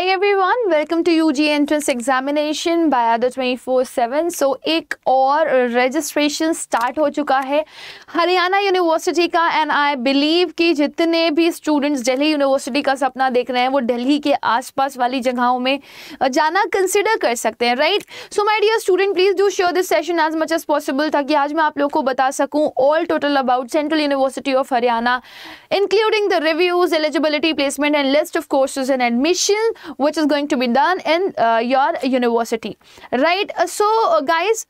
Every everyone welcome to U G entrance examination by by twenty four seven so एक और registration start हो चुका है Haryana university का एंड आई बिलीव कि जितने भी स्टूडेंट्स डेली यूनिवर्सिटी का सपना देख रहे हैं वो डेली के आसपास वाली जगहों में जाना कंसिडर कर सकते हैं right so my dear student please do share this session as much as possible ताकि आज मैं आप लोग को बता सकूँ all total about central university of Haryana including the reviews eligibility placement and list of courses and admission which is going to be done in uh, your university right uh, so uh, guys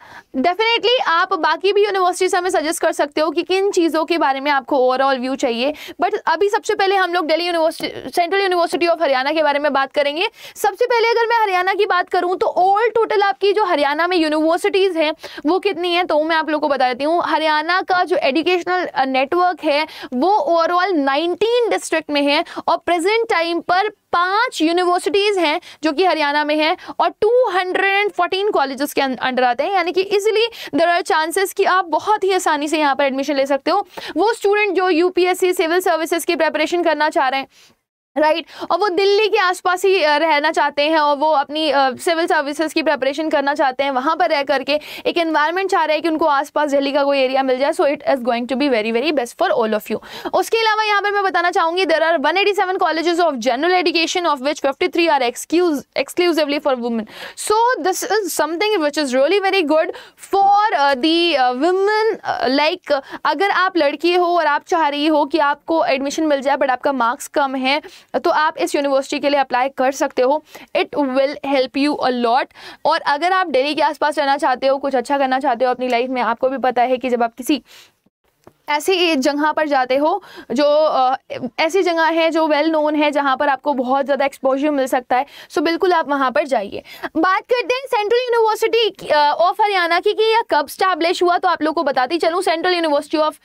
definitely आप बाकी भी university से हमें suggest कर सकते हो कि किन चीज़ों के बारे में आपको ओवरऑल व्यू चाहिए बट अभी सबसे पहले हम लोग Delhi university central university of Haryana के बारे में बात करेंगे सबसे पहले अगर मैं हरियाणा की बात करूँ तो ओल टोटल आपकी जो हरियाणा में यूनिवर्सिटीज़ हैं वो कितनी हैं तो मैं आप लोग को बता देती हूँ हरियाणा का जो एजुकेशनल नेटवर्क uh, है वो ओवरऑल 19 डिस्ट्रिक्ट में है और प्रेजेंट टाइम पर पांच यूनिवर्सिटीज़ हैं जो कि हरियाणा में हैं और 214 कॉलेजेस के अंडर आते हैं यानी कि इजिली देर आर चांसेस कि आप बहुत ही आसानी से यहाँ पर एडमिशन ले सकते हो वो स्टूडेंट जो यूपीएससी सिविल सर्विसेज की प्रेपरेशन करना चाह रहे हैं राइट right? और वो दिल्ली के आसपास ही रहना चाहते हैं और वो अपनी सिविल सर्विसेज की प्रेपरेशन करना चाहते हैं वहाँ पर रह करके एक एनवायरनमेंट चाह रहे हैं कि उनको आसपास दिल्ली का कोई एरिया मिल जाए so it is going to be very very best for all of you उसके अलावा यहाँ पर मैं बताना चाहूँगी there are one eighty seven colleges of general education of which fifty three are excuse exclusively for women so this is something which is really very good for the women like अगर आप लड़की हो और आप चाह रही हो कि आपको एडमिशन मिल जाए बट आपका मार्क्स कम है तो आप इस यूनिवर्सिटी के लिए अप्लाई कर सकते हो it will help you a lot और अगर आप दिल्ली के आसपास रहना चाहते हो कुछ अच्छा करना चाहते हो अपनी लाइफ में आपको भी पता है कि जब आप किसी ऐसी जगह पर जाते हो जो ऐसी जगह है जो वेल नोन है जहाँ पर आपको बहुत ज़्यादा एक्सपोजर मिल सकता है सो बिल्कुल आप वहाँ पर जाइए बात करते हैं सेंट्रल यूनिवर्सिटी ऑफ हरियाणा की कि यह कब स्टैब्लिश हुआ तो आप लोग को बताती चलूँ सेंट्रल यूनिवर्सिटी ऑफ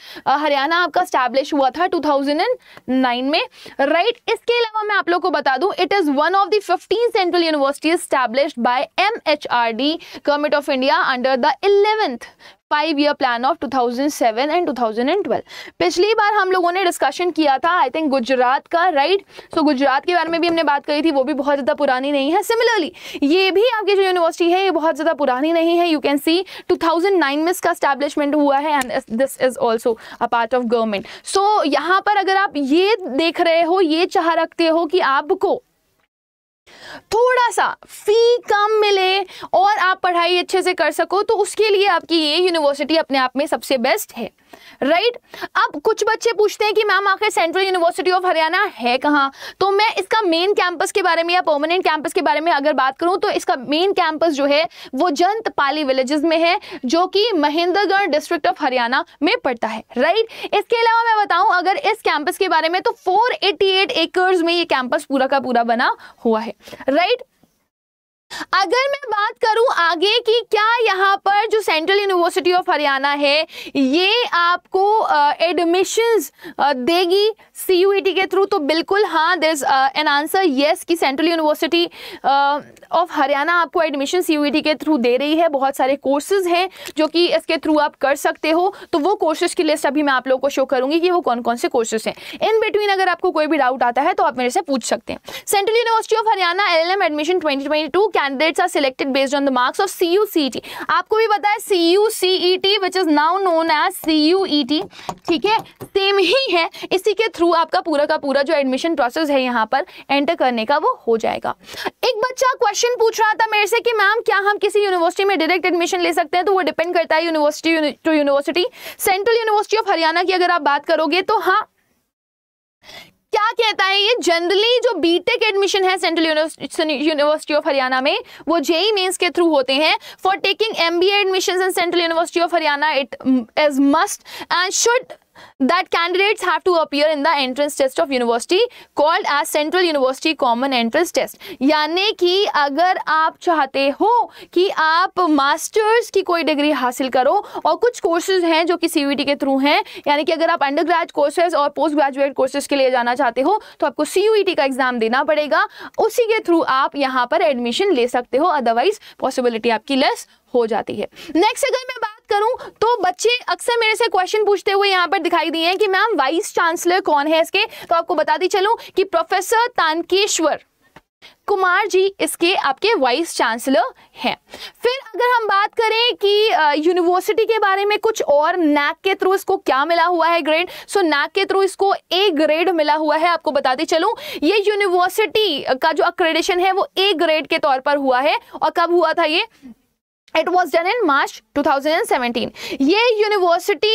हरियाणा आपका स्टैब्लिश हुआ था टू में राइट right? इसके अलावा मैं आप लोग को बता दूँ it is one of the fifteen central universities एच by the government of India under the eleventh five year plan of 2007 and 2012 पिछली बार हम लोगों ने डिस्कशन किया था आई थिंक गुजरात का right right? So so, Gujarat के बारे में भी हमने बात करी थी वो भी बहुत ज़्यादा पुरानी नहीं है सिमिलरली ये भी आपकी जो यूनिवर्सिटी है ये बहुत ज़्यादा पुरानी नहीं है यू कैन सी 2009 में इसका स्टैब्लिशमेंट हुआ है and this is also a part of government so यहाँ पर अगर आप ये देख रहे हो ये चाह रखते हो कि आपको थोड़ा सा फी कम मिले और आप पढ़ाई अच्छे से कर सको तो उसके लिए आपकी ये यूनिवर्सिटी अपने आप में सबसे बेस्ट है राइट right? अब कुछ बच्चे पूछते हैं कि मैम आखिर सेंट्रल यूनिवर्सिटी ऑफ हरियाणा है कहाँ तो मैं इसका मेन कैंपस के बारे में या परमानेंट कैंपस के बारे में अगर बात करूँ तो इसका मेन कैंपस जो है वो जंत पाली विलेजेस में है जो कि महेंद्रगढ़ डिस्ट्रिक्ट ऑफ हरियाणा में पड़ता है राइट right? इसके अलावा मैं बताऊँ अगर इस कैंपस के बारे में तो फोर एकर्स में ये कैंपस पूरा का पूरा बना हुआ है राइट right? अगर मैं बात करूं आगे कि क्या यहाँ पर जो सेंट्रल यूनिवर्सिटी ऑफ हरियाणा है ये आपको एडमिशंस uh, uh, देगी सी e के थ्रू तो बिल्कुल हाँ दिस एन आंसर येस कि सेंट्रल यूनिवर्सिटी ऑफ हरियाणा आपको एडमिशन सी के थ्रू दे रही है बहुत सारे कोर्सेज हैं जो कि इसके थ्रू आप कर सकते हो तो वो कोर्सेज की लिस्ट अभी मैं आप लोगों को शो करूंगी कि वो कौन कौन से कोर्सेज हैं इन बिटवीन अगर आपको कोई भी डाउट आता है तो आप मेरे से पूछ सकते हैं सेंट्रल यूनिवर्सिटी ऑफ हरियाणा एल admission twenty candidates are selected based on the marks of C U आपको भी पता है C U C E T which is now known as C U E T ठीक है सेम ही है इसी के थ्रू आपका पूरा का पूरा जो एडमिशन प्रोसेस है यहाँ पर एंटर करने का वो हो जाएगा एक बच्चा क्वेश्चन क्वेश्चन पूछ रहा था मेरे से कि मैम क्या हम किसी यूनिवर्सिटी में डायरेक्ट एडमिशन ले सकते हैं तो वो डिपेंड करता है university to university central university of Haryana की अगर आप बात करोगे तो हाँ क्या कहता है ये जनरली जो बीटेक एडमिशन है सेंट्रल यूनिवर्सिटी ऑफ हरियाणा में वो जेई मेंस e के थ्रू होते हैं for taking MBA admissions in central university of Haryana it is must and should that candidates have to appear in the entrance test of university called as central university common entrance test यानी कि अगर आप चाहते हो कि आप masters की कोई डिग्री हासिल करो और कुछ कोर्सेज हैं जो कि सी के थ्रू हैं यानी कि अगर आप अंडर ग्रेजुएट कोर्सेज और पोस्ट ग्रेजुएट कोर्सेज के लिए जाना चाहते हो तो आपको सी का एग्ज़ाम देना पड़ेगा उसी के थ्रू आप यहाँ पर एडमिशन ले सकते हो अदरवाइज पॉसिबिलिटी आपकी लेस हो जाती है नेक्स्ट अगर मैं बात करूं तो बच्चे अक्सर मेरे से क्वेश्चन पूछते हुए यहाँ पर दिखाई दिए हैं कि मैम वाइस चांसलर कौन है इसके तो आपको बताती चलूं कि प्रोफेसर तानकेश्वर कुमार जी इसके आपके वाइस चांसलर हैं फिर अगर हम बात करें कि यूनिवर्सिटी के बारे में कुछ और नैक के थ्रू इसको क्या मिला हुआ है ग्रेड सो नैक के थ्रू इसको ए ग्रेड मिला हुआ है आपको बताते चलूं ये यूनिवर्सिटी का जो अक्रेडिशन है वो ए ग्रेड के तौर पर हुआ है और कब हुआ था ये it was done in March 2017 ये यूनिवर्सिटी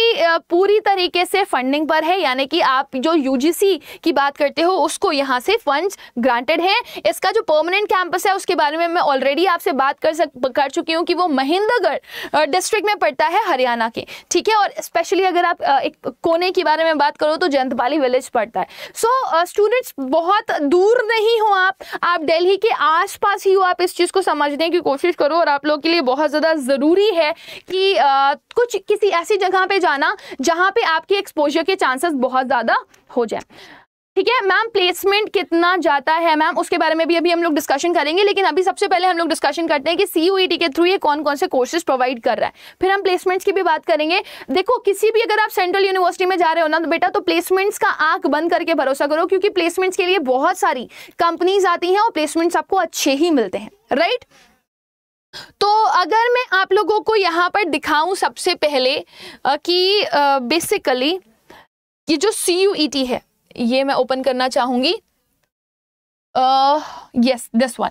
पूरी तरीके से फंडिंग पर है यानी कि आप जो सी की बात करते हो उसको यहाँ से फंड ग्रांटेड हैं इसका जो परमानेंट कैंपस है उसके बारे में मैं ऑलरेडी आपसे बात कर सक कर चुकी हूँ कि वो महेंद्रगढ़ डिस्ट्रिक्ट में पड़ता है हरियाणा के ठीक है और स्पेशली अगर आप एक कोने के बारे में बात करो तो जयंतपाली विलेज पड़ता है सो so, स्टूडेंट्स बहुत दूर नहीं हो आप आप डेली के पास ही हो आप इस चीज़ को समझने की कोशिश करो और आप लोग के लिए बहुत ज़्यादा ज़रूरी है कि आ, कुछ किसी ऐसी जगह पे जाना जहाँ पे आपके एक्सपोजर के चांसेस बहुत ज़्यादा हो जाए ठीक है मैम प्लेसमेंट कितना जाता है मैम उसके बारे में भी अभी हम लोग डिस्कशन करेंगे लेकिन अभी सबसे पहले हम लोग डिस्कशन करते हैं कि सी e के थ्रू ये कौन कौन से कोर्सेज प्रोवाइड कर रहा है फिर हम प्लेसमेंट्स की भी बात करेंगे देखो किसी भी अगर आप सेंट्रल यूनिवर्सिटी में जा रहे हो ना तो बेटा तो प्लेसमेंट्स का आंख बंद करके भरोसा करो क्योंकि प्लेसमेंट्स के लिए बहुत सारी कंपनीज आती हैं और प्लेसमेंट्स आपको अच्छे ही मिलते हैं राइट right? तो अगर मैं आप लोगों को यहाँ पर दिखाऊं सबसे पहले कि बेसिकली ये जो सी यू ई टी है ये मैं ओपन करना चाहूंगी yes this one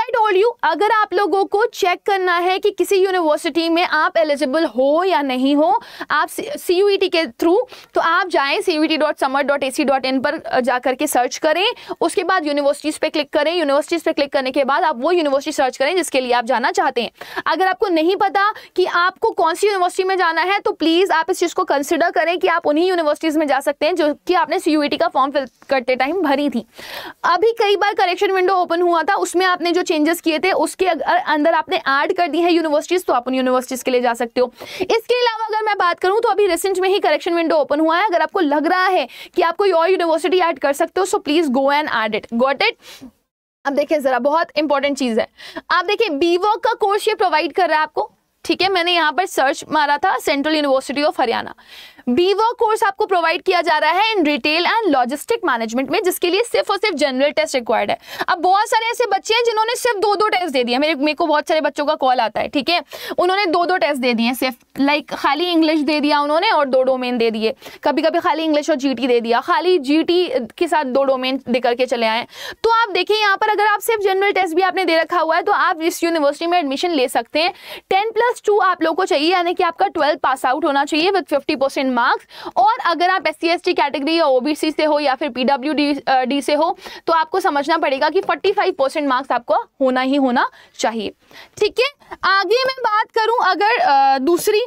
I told you अगर आप लोगों को चेक करना है कि किसी यूनिवर्सिटी में आप एलिजिबल हो या नहीं हो आप सी e के थ्रू तो आप जाएं सी e पर जा करके सर्च करें उसके बाद यूनिवर्सिटीज़ पे क्लिक करें यूनिवर्सिटीज़ पे क्लिक करने के बाद आप वो यूनिवर्सिटी सर्च करें जिसके लिए आप जाना चाहते हैं अगर आपको नहीं पता कि आपको कौन सी यूनिवर्सिटी में जाना है तो प्लीज़ आप इस चीज़ को कंसिडर करें कि आप उन्हीं यूनिवर्सिटीज़ में जा सकते हैं जो कि आपने सी e का फॉर्म फिल करते टाइम भरी थी अभी कई बार करेक्शन विंडो ओपन हुआ था उसमें आपने जो चेंजेस किए थे उसके अंदर आपने ऐड कर दी है यूनिवर्सिटीज़ तो आप उन यूनिवर्सिटीज़ के लिए जा सकते हो इसके अलावा अगर मैं बात करूं तो अभी रिसेंट में ही करेक्शन विंडो ओपन हुआ है अगर आपको लग रहा है कि आप कोई और यूनिवर्सिटी ऐड कर सकते हो so please go and add it got it अब देखिए ज़रा बहुत इंपॉर्टेंट चीज़ है आप देखिए बीवॉक का कोर्स ये प्रोवाइड कर रहा है आपको ठीक है मैंने यहाँ पर सर्च मारा था central university of Haryana BVoc course आपको प्रोवाइड किया जा रहा है in retail and logistic management में जिसके लिए सिर्फ और सिर्फ जनरल टेस्ट रिक्वायर्ड है अब बहुत सारे ऐसे बच्चे हैं जिन्होंने सिर्फ दो दो टेस्ट दे दिया मेरे मेरे को बहुत सारे बच्चों का कॉल आता है ठीक है उन्होंने दो दो टेस्ट दे दिए सिर्फ लाइक खाली इंग्लिश दे दिया उन्होंने और दो डोमेन दे दिए कभी कभी खाली इंग्लिश और जी दे दिया खाली जी के साथ दो डोमेन दे करके चले आए तो आप देखिए यहाँ पर अगर आप सिर्फ जनरल टेस्ट भी आपने दे रखा हुआ है तो आप इस यूनिवर्सिटी में एडमिशन ले सकते हैं टेन प्लस टू आप लोग को चाहिए यानी कि आपका ट्वेल्थ पास आउट होना चाहिए विद फिफ्टी परसेंट मार्क्स और अगर आप एस सी कैटेगरी या ओबीसी से हो या फिर पीडब्ल्यू डी से हो तो आपको समझना पड़ेगा कि 45 परसेंट मार्क्स आपको होना ही होना चाहिए ठीक है आगे मैं बात करूं अगर दूसरी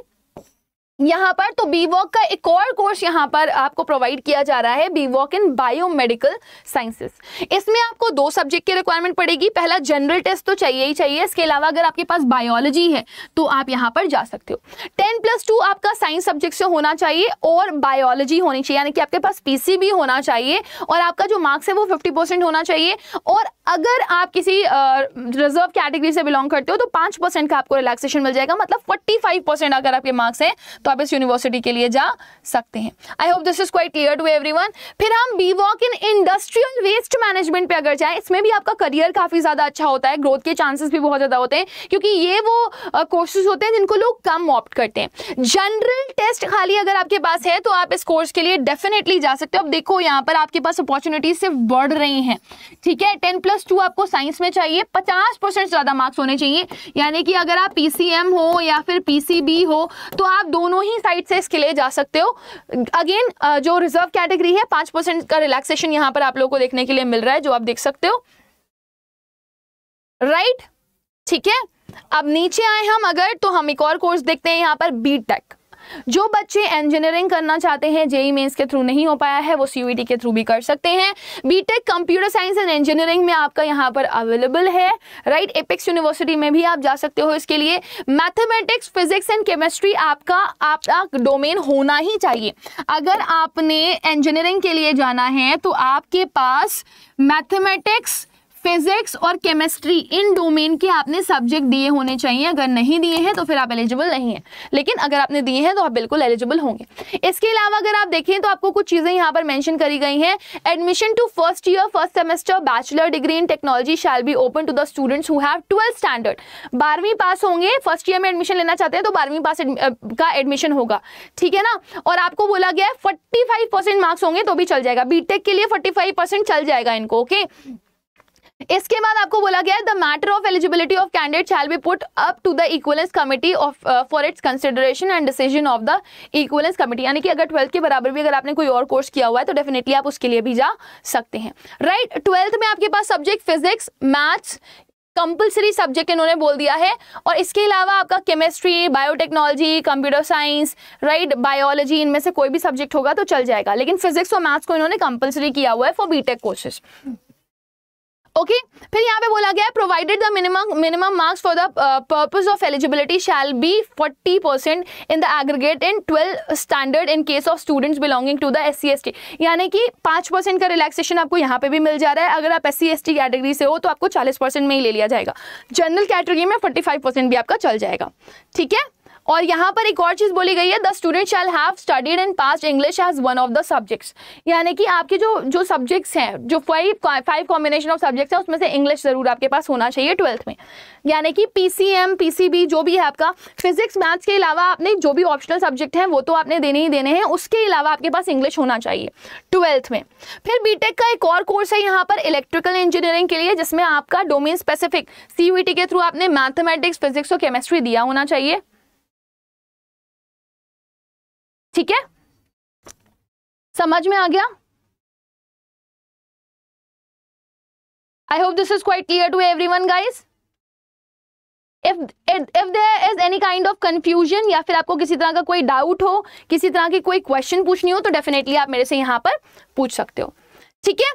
यहाँ पर तो बी वॉक का एक और कोर्स यहाँ पर आपको प्रोवाइड किया जा रहा है B walk in biomedical sciences इसमें आपको दो सब्जेक्ट की रिक्वायरमेंट पड़ेगी पहला जनरल टेस्ट तो चाहिए ही चाहिए इसके अलावा अगर आपके पास बायोलॉजी है तो आप यहाँ पर जा सकते हो टेन प्लस टू आपका साइंस सब्जेक्ट से होना चाहिए और बायोलॉजी होनी चाहिए यानी कि आपके पास पी भी होना चाहिए और आपका जो मार्क्स है वो फिफ्टी होना चाहिए और अगर आप किसी रिजर्व कैटेगरी से बिलोंग करते हो तो पाँच का आपको रिलैक्सेशन मिल जाएगा मतलब फोर्टी अगर आपके मार्क्स हैं तो आप इस यूनिवर्सिटी के लिए जा सकते हैं I hope this is quite clear to every फिर हम B walk in industrial waste management पे अगर जाए इसमें भी आपका करियर काफ़ी ज़्यादा अच्छा होता है ग्रोथ के चांसेस भी बहुत ज़्यादा होते हैं क्योंकि ये वो कोर्सेज होते हैं जिनको लोग कम ऑप्ट करते हैं जनरल टेस्ट खाली अगर आपके पास है तो आप इस कोर्स के लिए डेफिनेटली जा सकते हो अब देखो यहाँ पर आपके पास अपॉर्चुनिटीज सिर्फ बढ़ रही हैं ठीक है टेन प्लस टू आपको साइंस में चाहिए पचास परसेंट ज़्यादा मार्क्स होने चाहिए यानी कि अगर आप पी हो या फिर पी हो तो आप दोनों दोनों ही साइड से इसके लिए जा सकते हो अगेन जो रिजर्व कैटेगरी है पांच परसेंट का रिलैक्सेशन यहां पर आप लोगों को देखने के लिए मिल रहा है जो आप देख सकते हो राइट right? ठीक है अब नीचे आए हम अगर तो हम एक और कोर्स देखते हैं यहां पर बी टेक जो बच्चे इंजीनियरिंग करना चाहते हैं जेई मेन्स के थ्रू नहीं हो पाया है वो सी e के थ्रू भी कर सकते हैं BTech computer science and engineering में आपका यहाँ पर अवेलेबल है राइट एपिक्स यूनिवर्सिटी में भी आप जा सकते हो इसके लिए मैथमेटिक्स फिजिक्स एंड केमिस्ट्री आपका आपका डोमेन होना ही चाहिए अगर आपने इंजीनियरिंग के लिए जाना है तो आपके पास मैथमेटिक्स फिजिक्स और केमिस्ट्री इन डोमेन के आपने सब्जेक्ट दिए होने चाहिए अगर नहीं दिए हैं तो फिर आप एलिजिबल नहीं है लेकिन अगर आपने दिए हैं तो आप बिल्कुल एलिजिबल होंगे इसके अलावा अगर आप देखें तो आपको कुछ चीज़ें यहाँ पर मैंशन करी गई हैं admission to first year first semester bachelor degree in technology shall be open to the students who have twelfth standard बारहवीं पास होंगे फर्स्ट ईयर में एडमिशन लेना चाहते हैं तो बारहवीं पास का एडमिशन होगा ठीक है ना और आपको बोला गया है फोर्टी मार्क्स होंगे तो भी चल जाएगा बीटेक के लिए फोर्टी चल जाएगा इनको ओके okay? इसके बाद आपको बोला गया the matter of eligibility of candidate shall be put up to the equivalence committee of for its consideration and decision of the equivalence committee यानी कि अगर ट्वेल्थ के बराबर भी अगर आपने कोई और कोर्स किया हुआ है तो डेफिनेटली आप उसके लिए भी जा सकते हैं राइट right? ट्वेल्थ में आपके पास subject physics maths compulsory subject इन्होंने बोल दिया है और इसके अलावा आपका chemistry biotechnology computer science right biology इनमें से कोई भी सब्जेक्ट होगा तो चल जाएगा लेकिन फिजिक्स और मैथ्स को इन्होंने कंपलसरी किया हुआ है for BTech courses okay okay? फिर यहाँ पे बोला गया है provided the minimum minimum marks for the purpose of eligibility shall be 40 percent in the aggregate in 12 standard in case of students belonging to the S C S T यानी कि 5 percent का relaxation आपको यहाँ पे भी मिल जा रहा है अगर आप S C S T category से हो तो आपको 40 परसेंट में ही ले लिया जाएगा जनरल कैटेगरी में फाइव परसेंट भी आपका चल जाएगा ठीक है और यहाँ पर एक और चीज़ बोली गई है the student shall have studied and passed English as one of the subjects यानी कि आपके जो जो सब्जेक्ट्स हैं जो five five combination of subjects हैं उसमें से इंग्लिश ज़रूर आपके पास होना चाहिए ट्वेल्थ में यानी कि P C M P C B जो भी है आपका फिजिक्स मैथ्स के अलावा आपने जो भी ऑप्शनल सब्जेक्ट हैं वो तो आपने देने ही देने हैं उसके अलावा आपके पास इंग्लिश होना चाहिए ट्वेल्थ में फिर बी टेक का एक और कोर्स है यहाँ पर इलेक्ट्रिकल इंजीनियरिंग के लिए जिसमें आपका डोमेन स्पेसिफिक सी के थ्रू आपने मैथमेटिक्स फिजिक्स और केमिस्ट्री दिया होना चाहिए ठीक है समझ में आ गया I hope this is quite clear to every one guys if if there is any kind of confusion या फिर आपको किसी तरह का कोई डाउट हो किसी तरह की कोई क्वेश्चन पूछनी हो तो डेफिनेटली आप मेरे से यहाँ पर पूछ सकते हो ठीक है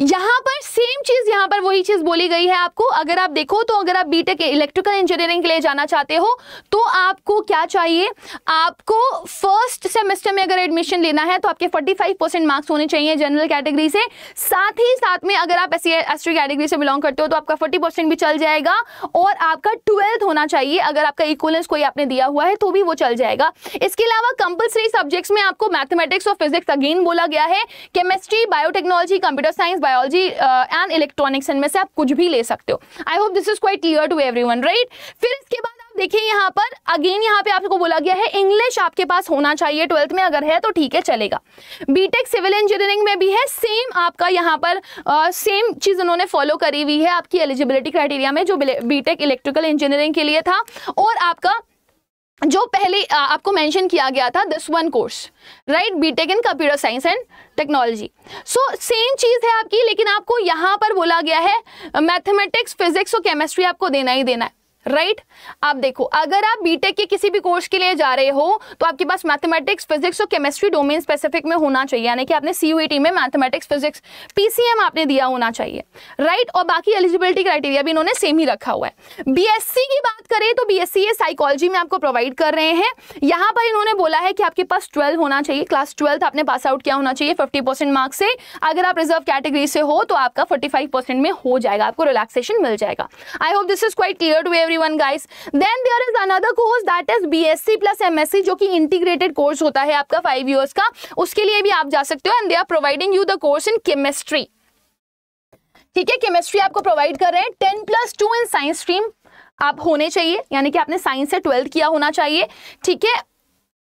यहाँ पर सेम चीज यहाँ पर वही चीज बोली गई है आपको अगर आप देखो तो अगर आप बीटेक इलेक्ट्रिकल इंजीनियरिंग के लिए जाना चाहते हो तो आपको क्या चाहिए आपको फर्स्ट सेमेस्टर में अगर एडमिशन लेना है तो आपके 45 परसेंट मार्क्स होने चाहिए जनरल कैटेगरी से साथ ही साथ में अगर आप एस सी कैटेगरी से बिलोंग करते हो तो आपका फोर्टी परसेंट भी चल जाएगा और आपका ट्वेल्थ होना चाहिए अगर आपका इक्वलेंस कोई आपने दिया हुआ है तो भी वो चल जाएगा इसके अलावा कंपल्सरी सब्जेक्ट्स में आपको मैथमेटिक्स और फिजिक्स अगेन बोला गया है chemistry biotechnology computer science biology and electronics इनमें से आप कुछ भी ले सकते हो I hope this is quite clear to every right फिर इसके बाद आप देखिए यहाँ पर अगेन यहाँ पे आपको बोला गया है इंग्लिश आपके पास होना चाहिए ट्वेल्थ में अगर है तो ठीक है चलेगा बीटेक सिविल इंजीनियरिंग में भी है सेम आपका यहाँ पर सेम uh, चीज़ उन्होंने फॉलो करी हुई है आपकी एलिजिबिलिटी क्राइटेरिया में जो बीटेक इलेक्ट्रिकल इंजीनियरिंग के लिए था और आपका जो पहले आपको मेंशन किया गया था this one course right B Tech in computer science and technology so same चीज़ है आपकी लेकिन आपको यहाँ पर बोला गया है मैथमेटिक्स फिजिक्स और केमिस्ट्री आपको देना ही देना है राइट right? आप देखो अगर आप बीटेक के किसी भी कोर्स के लिए जा रहे हो तो आपके पास मैथमेटिक्स फिजिक्स और केमिस्ट्री डोमेन स्पेसिफिक में होना चाहिए यानी कि आपने सी e में मैथमेटिक्स फिजिक्स पीसीएम आपने दिया होना चाहिए राइट right? और बाकी एलिजिबिलिटी क्राइटेरिया भी इन्होंने सेम ही रखा हुआ है बीएससी की बात करें तो बी ये साइकोलॉजी में आपको प्रोवाइड कर रहे हैं यहाँ पर इन्होंने बोला है कि आपके पास ट्वेल्व होना चाहिए क्लास ट्वेल्थ आपने पास आउट किया होना चाहिए फिफ्टी परसेंट मार्क्स से अगर आप रिजर्व कैटेगरी से हो तो आपका फोर्टी फाइव परसेंट में हो जाएगा आपको रिलैक्सेशन मिल जाएगा I hope this is quite clear to everyone guys then there is another course that is BSc plus MSc जो कि इंटीग्रेटेड कोर्स होता है आपका फाइव इयर्स का उसके लिए भी आप जा सकते हो and they are providing you the course in chemistry ठीक है केमिस्ट्री आपको प्रोवाइड कर रहे हैं ten plus two in science stream आप होने चाहिए यानी कि आपने साइंस से ट्वेल्थ किया होना चाहिए ठीक है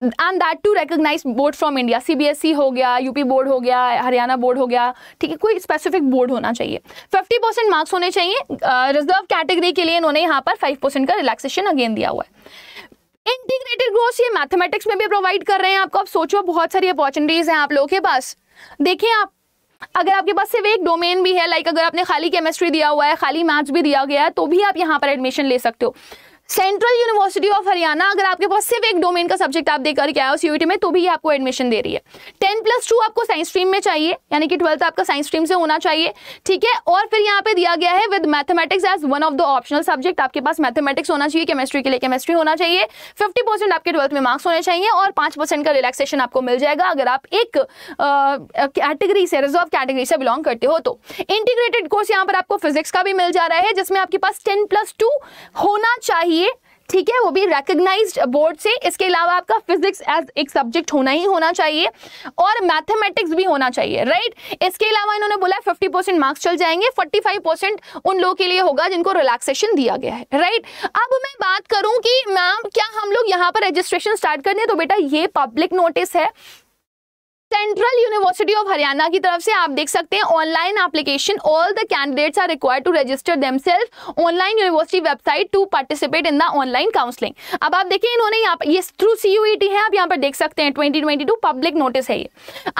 and that too recognise board from India C B S E हो गया यूपी बोर्ड हो गया हरियाणा बोर्ड हो गया ठीक है कोई स्पेसिफिक बोर्ड होना चाहिए फिफ्टी परसेंट मार्क्स होने चाहिए रिजर्व कैटेगरी के लिए इन्होंने यहाँ पर फाइव परसेंट का रिलैक्सेशन अगेन दिया हुआ है इंटीग्रेटेड ग्रोथ ये मैथमेटिक्स में भी प्रोवाइड कर रहे हैं आपको आप सोचो बहुत सारी अपॉर्चुनिटीज़ हैं आप लोगों के पास देखिए आप अगर आपके पास सिर्फ एक डोमेन भी है लाइक अगर आपने खाली केमिस्ट्री दिया हुआ है खाली मैथ्स भी दिया गया है तो भी आप यहाँ पर एडमिशन ले सकते हो सेंट्रल यूनिवर्सिटी ऑफ हरियाणा अगर आपके पास सिर्फ एक डोमेन का सब्जेक्ट आप देकर के आए हो सीयूटी में तो भी आपको एडमिशन दे रही है टेन प्लस टू आपको साइंस स्ट्रीम में चाहिए यानी कि ट्वेल्थ आपका साइंस स्ट्रीम से होना चाहिए ठीक है और फिर यहाँ पे दिया गया है with mathematics as one of the optional subject आपके पास मैथमेटिक्स होना चाहिए केमिस्ट्री के लिए केमिस्ट्री होना चाहिए फिफ्टी परसेंट आपके ट्वेल्थ में मार्क्स होने चाहिए और पांच परसेंट का रिलेक्सेशन आपको मिल जाएगा अगर आप एक कैटेगरी से रिजर्व कैटेगरी से बिलोंग करते हो तो इंटीग्रेटेड कोर्स यहाँ पर आपको फिजिक्स का भी मिल जा रहा है जिसमें आपके पास टेन प्लस टू होना चाहिए ठीक है वो भी रिकग्नाइज बोर्ड से इसके अलावा आपका फिजिक्स एज एक सब्जेक्ट होना ही होना चाहिए और मैथमेटिक्स भी होना चाहिए राइट इसके अलावा इन्होंने बोला फिफ्टी परसेंट मार्क्स चल जाएंगे फोर्टी फाइव परसेंट उन लोगों के लिए होगा जिनको रिलैक्सेशन दिया गया है राइट अब मैं बात करूं कि मैम क्या हम लोग यहाँ पर रजिस्ट्रेशन स्टार्ट कर दें तो बेटा ये पब्लिक नोटिस है सेंट्रल यूनिवर्सिटी ऑफ हरियाणा की तरफ से आप देख सकते हैं online application all the candidates are required to register themselves online university website to participate in the online counselling अब आप देखिए इन्होंने यहाँ पर ये थ्रू सी यू है आप यहाँ पर देख सकते हैं ट्वेंटी पब्लिक नोटिस है ये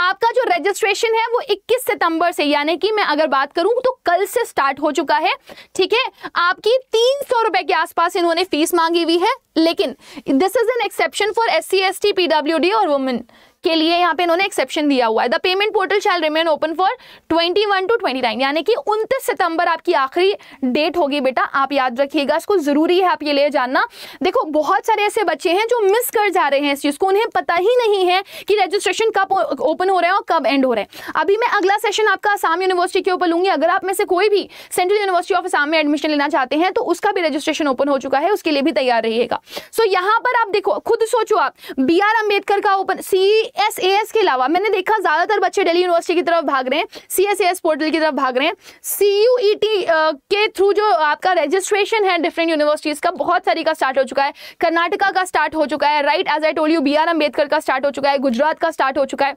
आपका जो रजिस्ट्रेशन है वो इक्कीस सितंबर से यानी कि मैं अगर बात करूँ तो कल से स्टार्ट हो चुका है ठीक है आपकी तीन के आसपास इन्होंने फीस मांगी हुई है लेकिन this is an exception for S C S T P W D और वुमेन के लिए यहाँ पे इन्होंने एक्सेप्शन दिया हुआ है the payment portal shall remain open for 21 to 29 यानी कि 29 सितंबर आपकी आखिरी डेट होगी बेटा आप याद रखिएगा इसको ज़रूरी है आप ये ले जानना देखो बहुत सारे ऐसे बच्चे हैं जो मिस कर जा रहे हैं इस चीज़ को उन्हें पता ही नहीं है कि रजिस्ट्रेशन कब ओपन हो रहे हैं और कब एंड हो रहे हैं अभी मैं अगला सेशन आपका आसाम यूनिवर्सिटी के ऊपर लूंगी अगर आप में से कोई भी सेंट्रल यूनिवर्सिटी ऑफ आसाम में एडमिशन लेना चाहते हैं तो उसका भी रजिस्ट्रेशन ओपन हो चुका है उसके लिए भी तैयार रहिएगा सो so, यहाँ पर आप देखो खुद सोचो आप बी आर अम्बेडकर का open C S A S के अलावा मैंने देखा ज़्यादातर बच्चे दिल्ली यूनिवर्सिटी की तरफ भाग रहे हैं C S A S portal की तरफ भाग रहे हैं सी यू ई टी के थ्रू जो आपका रजिस्ट्रेशन है डिफरेंट यूनिवर्सिटीज़ का बहुत सारी का स्टार्ट हो चुका है कर्नाटका का स्टार्ट हो चुका है right as I told you B R Ambedkar का स्टार्ट हो चुका है गुजरात का स्टार्ट हो चुका है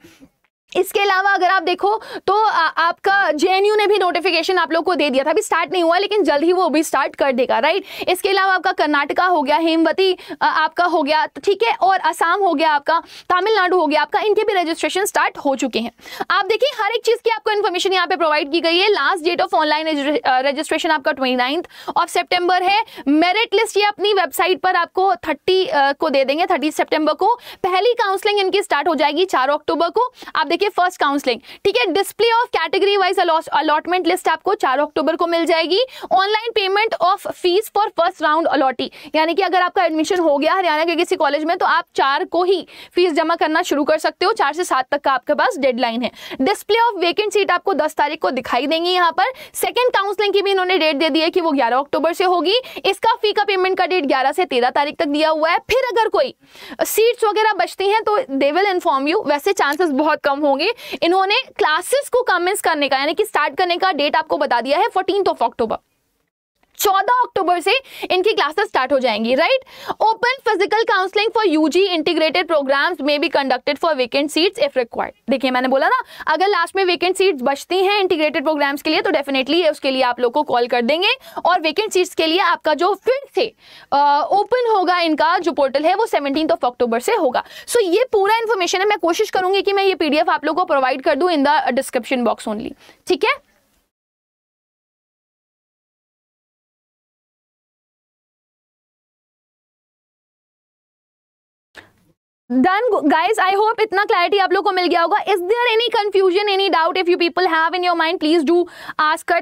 इसके अलावा अगर आप देखो तो आ, आपका जे ने भी नोटिफिकेशन आप लोग को दे दिया था अभी स्टार्ट नहीं हुआ लेकिन जल्द ही वो भी स्टार्ट कर देगा राइट इसके अलावा आपका कर्नाटका हो गया हेमवती आपका हो गया तो ठीक है और असम हो गया आपका तमिलनाडु हो गया आपका इनके भी रजिस्ट्रेशन स्टार्ट हो चुके हैं आप देखिए हर एक चीज़ की आपको इन्फॉर्मेशन यहाँ पे प्रोवाइड की गई है last date of online registration आपका ट्वेंटी ऑफ सेप्टेम्बर है मेरिट लिस्ट ये अपनी वेबसाइट पर आपको थर्टी को दे देंगे थर्टी सेप्टेम्बर को पहली काउंसलिंग इनकी स्टार्ट हो जाएगी चार अक्टूबर को आप देखिए ये फर्स्ट काउंसलिंग ठीक है display of category wise allotment list आपको चार अक्टूबर को मिल जाएगी online payment of fees for first round allottee यानी कि अगर आपका एडमिशन हो गया हरियाणा के किसी कॉलेज में तो आप चार को ही फीस जमा करना शुरू कर सकते हो चार से सात तक का आपके पास डेडलाइन है डिस्प्ले ऑफ वेकेंट सीट आपको दस तारीख को दिखाई देंगी यहाँ पर सेकेंड काउंसलिंग की भी इन्होंने डेट दे दी है कि वो ग्यारह अक्टूबर से होगी इसका फी का पेमेंट का डेट ग्यारह से तेरह तारीख तक दिया हुआ है फिर अगर कोई सीट्स वगैरह बचती हैं तो दे विल इन्फॉर्म यू वैसे चांसेस बहुत कम हो होंगे इन्होंने क्लासेस को कमेंस करने का यानी कि स्टार्ट करने का डेट आपको बता दिया है फोर्टीन ऑफ अक्टूबर चौदह अक्टूबर से इनकी क्लासेस स्टार्ट हो जाएंगी right open physical counselling for UG integrated programmes may be conducted for vacant seats if required देखिए मैंने बोला ना अगर लास्ट में वेकेंट सीट्स बचती हैं इंटीग्रेटेड प्रोग्राम्स के लिए तो डेफिनेटली उसके लिए आप लोग को कॉल कर देंगे और वेकेंट सीट्स के लिए आपका जो फिर से ओपन होगा इनका जो पोर्टल है वो सेवनटीन ऑफ अक्टूबर से होगा सो so, ये पूरा इन्फॉर्मेशन है मैं कोशिश करूंगी कि मैं ये पीडीएफ आप लोग को प्रोवाइड कर दूँ in the description box only ठीक है डन गाइज आई होप इतना क्लैरिटी आप लोग को मिल गया होगा is there any confusion any doubt if you people have in your mind please do ask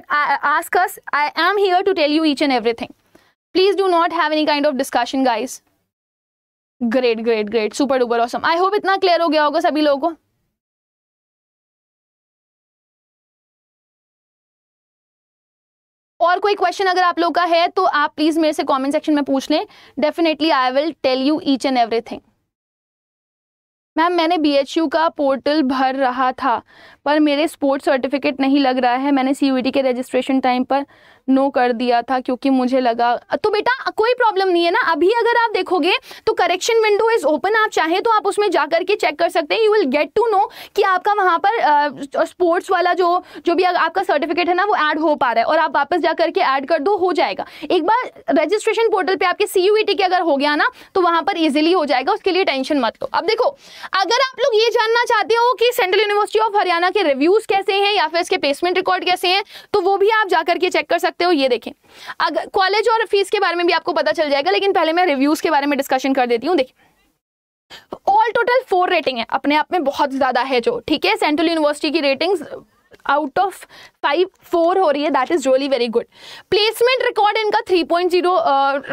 us I am here to tell you each and everything please do not have any kind of discussion guys great great great super duper awesome I hope इतना clear हो गया होगा सभी लोगों को और कोई question अगर आप लोग का है तो आप प्लीज़ मेरे से कमेंट सेक्शन में पूछ लें definitely I will tell you each and everything ma'am मैंने बीएचयू का पोर्टल भर रहा था पर मेरे स्पोर्ट्स सर्टिफिकेट नहीं लग रहा है मैंने सीयूईटी e के रजिस्ट्रेशन टाइम पर नो कर दिया था क्योंकि मुझे लगा तो बेटा कोई प्रॉब्लम नहीं है ना अभी अगर आप देखोगे तो करेक्शन विंडो इज ओपन आप चाहे तो आप उसमें जा करके चेक कर सकते हैं you will get to know कि आपका वहां पर स्पोर्ट्स वाला जो जो भी आपका सर्टिफिकेट है ना वो ऐड हो पा रहा है और आप वापस जा करके ऐड कर दो हो जाएगा एक बार रजिस्ट्रेशन पोर्टल पर आपके सी e के अगर हो गया ना तो वहाँ पर इजिली हो जाएगा उसके लिए टेंशन मत लो अब देखो अगर आप लोग ये जानना चाहते हो कि सेंट्रल यूनिवर्सिटी ऑफ हरियाणा के रिव्यूज कैसे हैं या फिर इसके प्लेसमेंट रिकॉर्ड कैसे हैं तो वो भी आप जाकर के चेक कर सकते सकते हो ये देखें अगर कॉलेज और फीस के बारे में भी आपको पता चल जाएगा लेकिन पहले मैं रिव्यूज़ के बारे में डिस्कशन कर देती हूँ देखिए ऑल टोटल फोर रेटिंग है अपने आप में बहुत ज़्यादा है जो ठीक है सेंट्रल यूनिवर्सिटी की ratings out of five four हो रही है that is really very good placement record इनका थ्री पॉइंट जीरो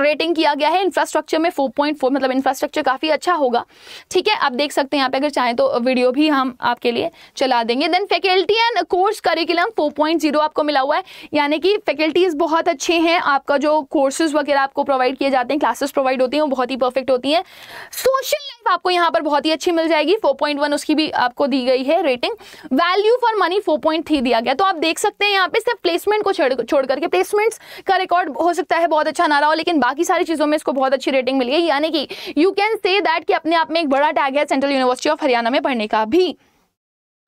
रेटिंग किया गया है इंफ्रास्ट्रक्चर में फोर पॉइंट फोर मतलब इंफ्रास्ट्रक्चर काफ़ी अच्छा होगा ठीक है आप देख सकते हैं यहाँ पे अगर चाहें तो वीडियो भी हम आपके लिए चला देंगे then faculty and course curriculum four point zero आपको मिला हुआ है यानी कि फैकल्टीज़ बहुत अच्छे हैं आपका जो कोर्सेज वगैरह आपको प्रोवाइड किए जाते हैं क्लासेस प्रोवाइड होती हैं वो बहुत ही परफेक्ट होती हैं सोशल लाइफ आपको यहाँ पर बहुत ही अच्छी मिल जाएगी फोर उसकी भी आपको दी गई है rating value for money four point three दिया गया तो आप देख सकते हैं यहाँ पे सिर्फ प्लेसमेंट को छोड़ छोड़ करके प्लेसमेंट्स का रिकॉर्ड हो सकता है बहुत अच्छा ना रहा हो लेकिन बाकी सारी चीज़ों में इसको बहुत अच्छी रेटिंग मिली है यानी कि यू कैन से दैट कि अपने आप में एक बड़ा टैग है सेंट्रल यूनिवर्सिटी ऑफ हरियाणा में पढ़ने का भी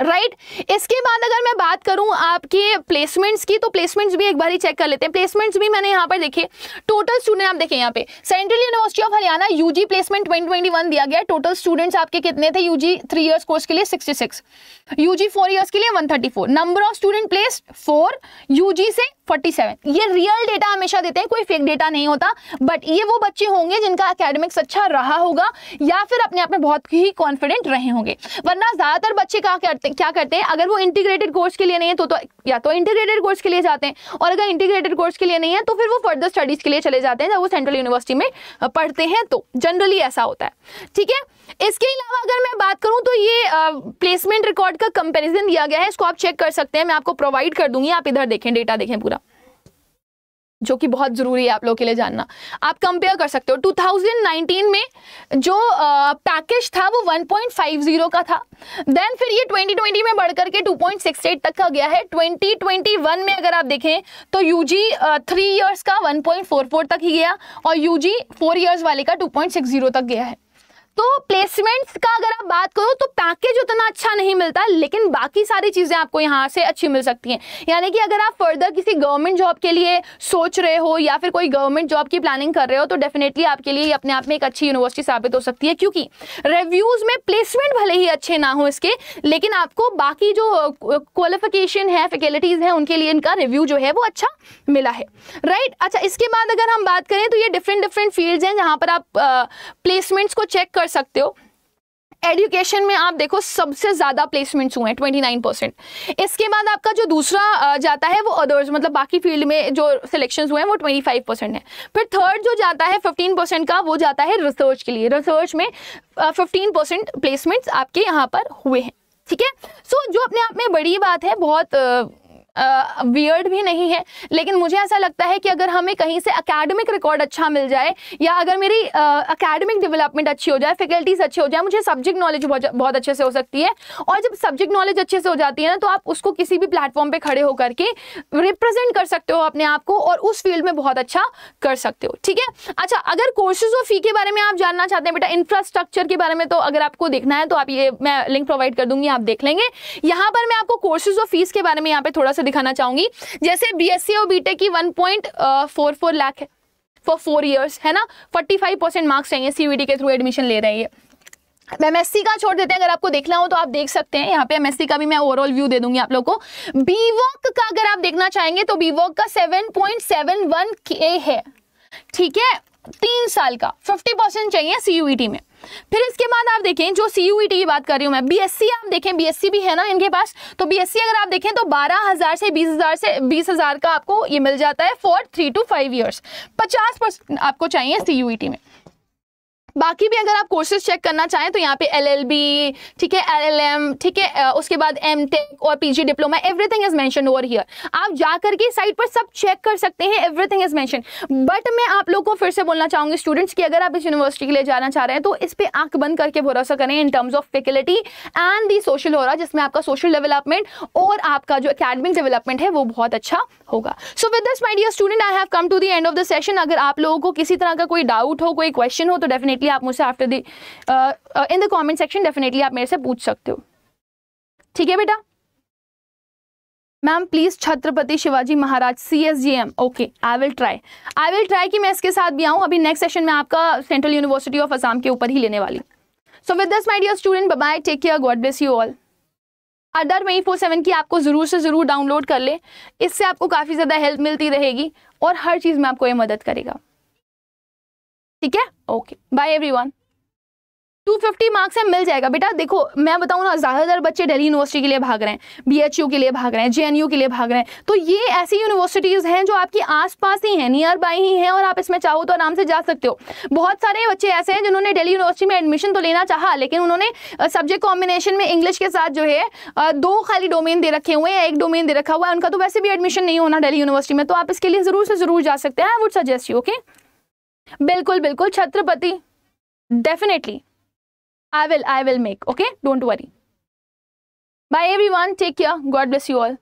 राइट right? इसके बाद अगर मैं बात करूं आपके प्लेसमेंट्स की तो प्लेसमेंट्स भी एक बार ही चेक कर लेते हैं प्लेसमेंट्स भी मैंने यहाँ पर देखे टोटल स्टूडेंट आप देखें यहाँ पे central university of Haryana UG placement 2021 दिया गया टोटल स्टूडेंट्स आपके कितने थे यूजी थ्री ईयर्स कोर्स के लिए 66 यूजी फोर ईयर्स के लिए 134 number of student place for UG से 47 ये रियल डेटा हमेशा देते हैं कोई फेक डेटा नहीं होता बट ये वो बच्चे होंगे जिनका अकेडमिक्स अच्छा रहा होगा या फिर अपने आप में बहुत ही कॉन्फिडेंट रहे होंगे वरना ज़्यादातर बच्चे क्या करते क्या करते हैं अगर वो इंटीग्रेटेड कोर्स के लिए नहीं है तो, तो या तो इंटीग्रेटेड कोर्स के लिए जाते हैं और अगर इंटीग्रेटेड कोर्स के लिए नहीं है तो फिर वो फर्दर स्टडीज़ के लिए चले जाते हैं जब वो सेंट्रल यूनिवर्सिटी में पढ़ते हैं तो जनरली ऐसा होता है ठीक है इसके अलावा अगर मैं बात करूं तो ये प्लेसमेंट रिकॉर्ड का कंपैरिजन दिया गया है इसको आप चेक कर सकते हैं मैं आपको प्रोवाइड कर दूंगी आप इधर देखें डेटा देखें पूरा जो कि बहुत ज़रूरी है आप लोगों के लिए जानना आप कंपेयर कर सकते हो 2019 में जो पैकेज था वो 1.50 का था देन फिर ये 2020 में बढ़कर के 2.68 तक का गया है 2021 में अगर आप देखें तो यू जी थ्री ईयर्स का 1.44 तक ही गया और यू जी फोर ईयर्स वाले का 2.60 तक गया है तो प्लेसमेंट्स का अगर आप बात करो तो पैकेज उतना अच्छा नहीं मिलता लेकिन बाकी सारी चीज़ें आपको यहाँ से अच्छी मिल सकती हैं यानी कि अगर आप फर्दर किसी गवर्नमेंट जॉब के लिए सोच रहे हो या फिर कोई गवर्नमेंट जॉब की प्लानिंग कर रहे हो तो डेफिनेटली आपके लिए अपने आप में एक अच्छी यूनिवर्सिटी साबित हो सकती है क्योंकि रिव्यूज़ में प्लेसमेंट भले ही अच्छे ना हो इसके लेकिन आपको बाकी जो क्वालिफिकेशन है फैकल्टीज़ हैं उनके लिए इनका रिव्यू जो है वो अच्छा मिला है राइट अच्छा इसके बाद अगर हम बात करें तो ये डिफरेंट डिफरेंट फील्ड हैं जहाँ पर आप प्लेसमेंट्स को चेक कर सकते हो एजुकेशन में आप देखो सबसे ज़्यादा प्लेसमेंट्स हुए हैं ट्वेंटी नाइन परसेंट इसके बाद आपका जो दूसरा जाता है वो अदर्स मतलब बाकी फील्ड में जो सिलेक्शन हुए हैं वो ट्वेंटी फाइव परसेंट है फिर थर्ड जो जाता है फिफ्टीन परसेंट का वो जाता है रिसर्च के लिए रिसर्च में फिफ्टीन परसेंट प्लेसमेंट्स आपके यहाँ पर हुए हैं ठीक है सो जो अपने आप में बड़ी बात है बहुत वियर्ड भी नहीं है लेकिन मुझे ऐसा लगता है कि अगर हमें कहीं से अकेडमिक रिकॉर्ड अच्छा मिल जाए या अगर मेरी अकेडमिक डेवलपमेंट अच्छी हो जाए फैकल्टीज अच्छी हो जाए मुझे सब्जेक्ट नॉलेज बहुत अच्छे से हो सकती है और जब सब्जेक्ट नॉलेज अच्छे से हो जाती है ना तो आप उसको किसी भी प्लेटफॉर्म पर खड़े होकर के रिप्रेजेंट कर सकते हो अपने आप को और उस फील्ड में बहुत अच्छा कर सकते हो ठीक है अच्छा अगर कोर्सेज और फी के बारे में आप जानना चाहते हैं बेटा इंफ्रास्ट्रक्चर के बारे में तो अगर आपको देखना है तो आप ये मैं लिंक प्रोवाइड कर दूंगी आप देख लेंगे यहाँ पर मैं आपको कोर्सेज और फीस के बारे में यहाँ पे थोड़ा सा से दिखाना चाहूंगी जैसे बीएससी और बीटेक की 1.44 लाख uh, है फॉर फोर ईयर्स है ना 45 परसेंट मार्क्स चाहिए सीवीडी के थ्रू एडमिशन ले रहे हैं ये एमएससी का छोड़ देते हैं अगर आपको देखना हो तो आप देख सकते हैं यहाँ पे एमएससी का भी मैं ओवरऑल व्यू दे दूंगी आप लोग को बीवॉक का अगर आप देखना चाहेंगे तो बीवॉक का 7.71 के है ठीक है तीन साल का 50 परसेंट चाहिए सीयूईटी e में फिर इसके बाद आप देखें जो सी e की बात कर रही हूँ मैं बी आप देखें बी भी है ना इनके पास तो बी अगर आप देखें तो बारह से बीस से बीस का आपको ये मिल जाता है for three to five years पचास आपको चाहिए सी e में बाकी भी अगर आप कोर्सेज चेक करना चाहें तो यहाँ पे एलएलबी ठीक है एलएलएम ठीक है उसके बाद एम टेक और PG diploma everything is mention over here आप जा करके साइट पर सब चेक कर सकते हैं एवरीथिंग इज मेंशन बट मैं आप लोग को फिर से बोलना चाहूंगी स्टूडेंट्स की अगर आप इस यूनिवर्सिटी के लिए जाना चाह रहे हैं तो इस पर आंख बंद करके भरोसा करें in terms of faculty and the social हो रहा जिसमें आपका सोशल डेवलपमेंट और आपका जो अकेडमिक डेवलपमेंट है वो बहुत अच्छा होगा so with this my dear student I have come to the end of the session अगर आप लोगों को किसी तरह का कोई डाउट हो कोई क्वेश्चन हो तो डेफिनेटली डेफिनेटली आप मुझसे after the in the comment section definitely आप मेरे से पूछ सकते हो ठीक है बेटा ma'am please Chhatrapati Shivaji Maharaj C S J M okay I will try I will try कि मैं इसके साथ भी आऊँ अभी नेक्स्ट सेशन में आपका सेंट्रल यूनिवर्सिटी ऑफ असम के ऊपर ही लेने वाली so with this my dear student bye take care God bless you all other twenty four seven की आपको ज़रूर से ज़रूर डाउनलोड कर ले इससे आपको काफ़ी ज़्यादा हेल्प मिलती रहेगी और हर चीज़ में आपको ये मदद करेगा ठीक है ओके बाय एवरीवन 250 मार्क्स है मिल जाएगा बेटा देखो मैं बताऊँ ना ज़्यादातर बच्चे दिल्ली यूनिवर्सिटी के लिए भाग रहे हैं बीएचयू के लिए भाग रहे हैं जेएनयू के लिए भाग रहे हैं तो ये ऐसी यूनिवर्सिटीज़ हैं जो आस आसपास ही हैं नियर बाय ही हैं और आप इसमें चाहो तो आराम से जा सकते हो बहुत सारे बच्चे ऐसे हैं जिन्होंने डेली यूनिवर्सिटी में एडमिशन तो लेना चाहा लेकिन उन्होंने सब्जेक्ट कॉम्बिनेशन में इंग्लिश के साथ जो है दो खाली डोमेन दे रखे हुए हैं एक डोमेन दे रखा हुआ है उनका तो वैसे भी एडमिशन नहीं होना डेली यूनिवर्सिटी में तो आप इसके लिए ज़रूर से ज़रूर जा सकते हैं I would suggest you okay बिल्कुल बिल्कुल Chhatrapati definitely I will I will make okay don't worry bye every one take care God bless you all